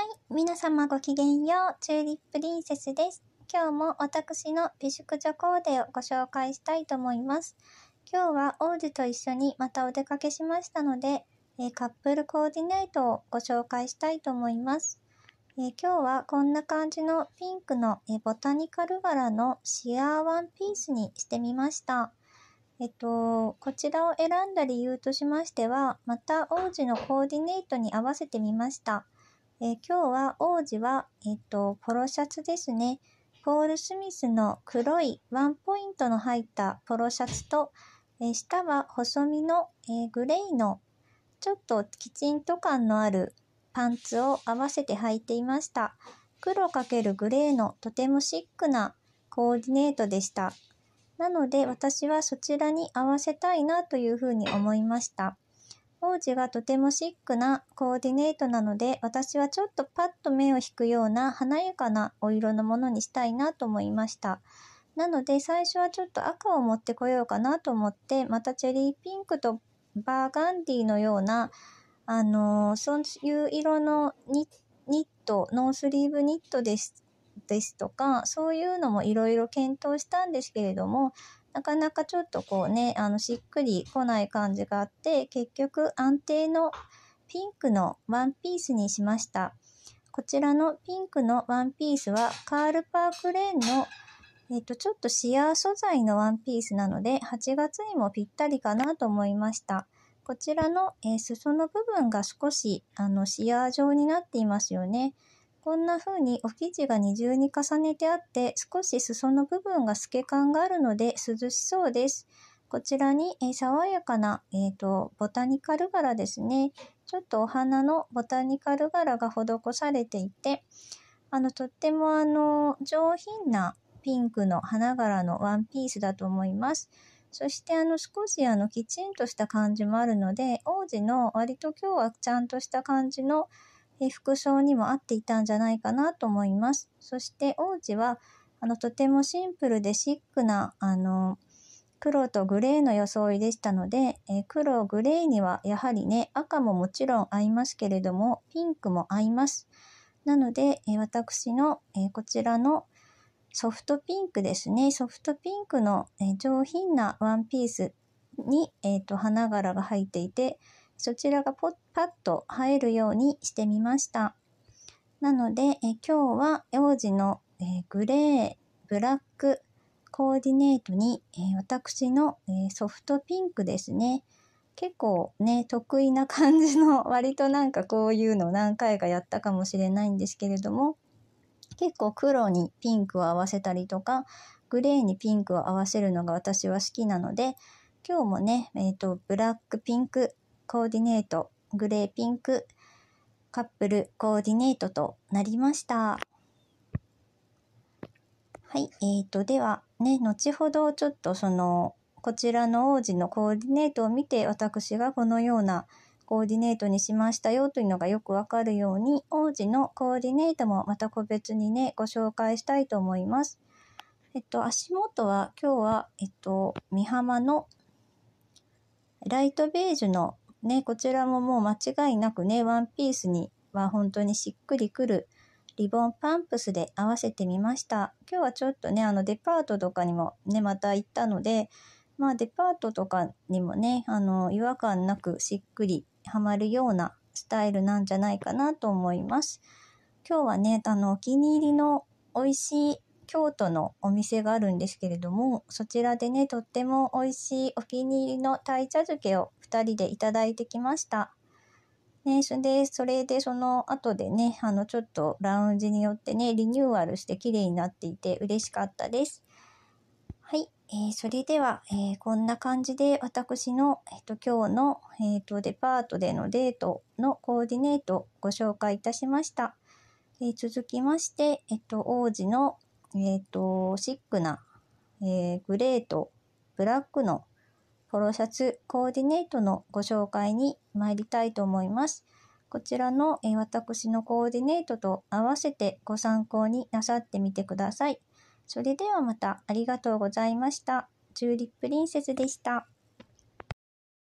はい。皆様ごきげんよう。チューリップリンセスです。今日も私の美宿女コーデをご紹介したいと思います。今日は王子と一緒にまたお出かけしましたので、えー、カップルコーディネートをご紹介したいと思います。えー、今日はこんな感じのピンクの、えー、ボタニカル柄のシアーワンピースにしてみました。えっと、こちらを選んだ理由としましては、また王子のコーディネートに合わせてみました。えー、今日は王子は、えっ、ー、と、ポロシャツですね。ポール・スミスの黒いワンポイントの入ったポロシャツと、えー、下は細身の、えグレーのちょっときちんと感のあるパンツを合わせて履いていました。黒×グレーのとてもシックなコーディネートでした。なので私はそちらに合わせたいなというふうに思いました。王子がとてもシックなコーディネートなので、私はちょっとパッと目を引くような華やかなお色のものにしたいなと思いました。なので最初はちょっと赤を持ってこようかなと思って、またチェリーピンクとバーガンディのような、あのー、そういう色のニット、ノースリーブニットですですとか、そういうのもいろいろ検討したんですけれども、なかなかちょっとこうね、あの、しっくりこない感じがあって、結局安定のピンクのワンピースにしました。こちらのピンクのワンピースは、カールパークレーンの、えっ、と、ちょっとシアー素材のワンピースなので、8月にもぴったりかなと思いました。こちらの、えー、裾の部分が少し、あの、シアー状になっていますよね。こんな風にお生地が二重に重ねてあって少し裾の部分が透け感があるので涼しそうです。こちらに、え爽やかな、えーとボタニカル柄ですね。ちょっとお花のボタニカル柄が施されていてあのとってもあの上品なピンクの花柄のワンピースだと思います。そしてあの少しあのきちんとした感じもあるので王子の割と今日はちゃんとした感じの服装にも合っていたんじゃないかなと思います。そして王子はあのとてもシンプルでシックなあの黒とグレーの装いでしたので、えー、黒グレーにはやはりね赤ももちろん合いますけれどもピンクも合います。なので、えー、私の、えー、こちらのソフトピンクですねソフトピンクの、え上品なワンピースに、えーと花柄が入っていてそちらがポッパッと生えるようにしてみました。なので、え今日は幼児の、えグレー、ブラックコーディネートに、え私の、えソフトピンクですね。結構ね、得意な感じの 割となんかこういうの何回かやったかもしれないんですけれども、結構黒にピンクを合わせたりとか、グレーにピンクを合わせるのが私は好きなので、今日もね、えっ、ー、と、ブラックピンクコーディネート、グレーピンクカップルコーディネートとなりました。はい、えーと、ではね、後ほどちょっとその、こちらの王子のコーディネートを見て、私がこのようなコーディネートにしましたよというのがよくわかるように、王子のコーディネートもまた個別にね、ご紹介したいと思います。えっと、足元は今日は、えっと、美浜のライトベージュのね、こちらももう間違いなくね、ワンピースには本当にしっくりくるリボンパンプスで合わせてみました。今日はちょっとね、あのデパートとかにもね、また行ったので、まあデパートとかにもね、あの違和感なくしっくりはまるようなスタイルなんじゃないかなと思います。今日はね、あのお気に入りの美味しい京都のお店があるんですけれどもそちらでねとっても美味しいお気に入りの鯛茶漬けを2人でいただいてきました。ね、それでそれでその後でねあのちょっとラウンジによってねリニューアルして綺麗になっていて嬉しかったです。はい、えー、それでは、えー、こんな感じで私の、えーと、今日の、えーと、デパートでのデートのコーディネートをご紹介いたしました。えー、続きまして、えっ、と王子のえっ、ー、と、シックな、えー、グレーとブラックのポロシャツコーディネートのご紹介に参りたいと思います。こちらの、えー、私のコーディネートと合わせてご参考になさってみてください。それではまたありがとうございました。チューリップリンセスでした。